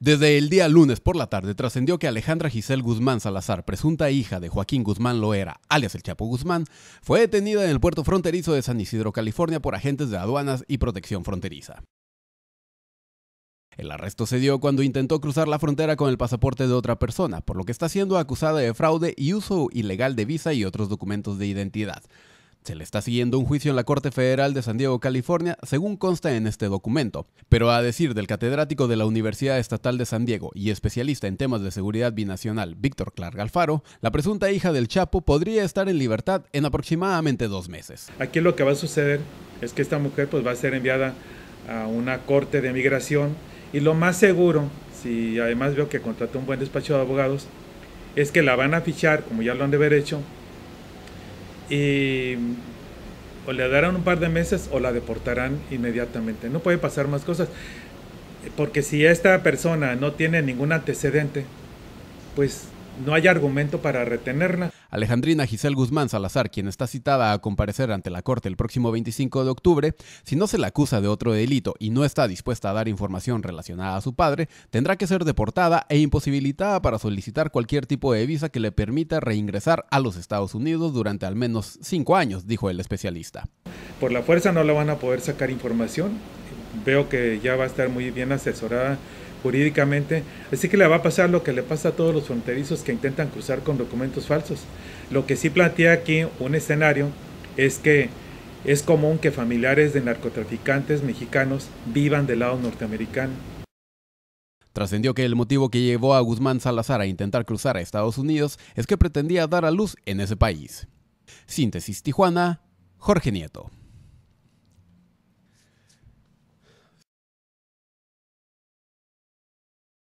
Desde el día lunes por la tarde trascendió que Alejandra Giselle Guzmán Salazar, presunta hija de Joaquín Guzmán Loera, alias el Chapo Guzmán, fue detenida en el puerto fronterizo de San Isidro, California, por agentes de aduanas y protección fronteriza. El arresto se dio cuando intentó cruzar la frontera con el pasaporte de otra persona, por lo que está siendo acusada de fraude y uso ilegal de visa y otros documentos de identidad, se le está siguiendo un juicio en la Corte Federal de San Diego, California, según consta en este documento. Pero a decir del catedrático de la Universidad Estatal de San Diego y especialista en temas de seguridad binacional, Víctor Clark Alfaro, la presunta hija del Chapo podría estar en libertad en aproximadamente dos meses. Aquí lo que va a suceder es que esta mujer pues, va a ser enviada a una corte de migración y lo más seguro, si además veo que contrató un buen despacho de abogados, es que la van a fichar, como ya lo han de haber hecho, y o le darán un par de meses o la deportarán inmediatamente. No puede pasar más cosas. Porque si esta persona no tiene ningún antecedente, pues no hay argumento para retenerla. Alejandrina Giselle Guzmán Salazar, quien está citada a comparecer ante la Corte el próximo 25 de octubre, si no se la acusa de otro delito y no está dispuesta a dar información relacionada a su padre, tendrá que ser deportada e imposibilitada para solicitar cualquier tipo de visa que le permita reingresar a los Estados Unidos durante al menos cinco años, dijo el especialista. Por la fuerza no la van a poder sacar información. Veo que ya va a estar muy bien asesorada jurídicamente. Así que le va a pasar lo que le pasa a todos los fronterizos que intentan cruzar con documentos falsos. Lo que sí plantea aquí un escenario es que es común que familiares de narcotraficantes mexicanos vivan del lado norteamericano. Trascendió que el motivo que llevó a Guzmán Salazar a intentar cruzar a Estados Unidos es que pretendía dar a luz en ese país. Síntesis Tijuana, Jorge Nieto.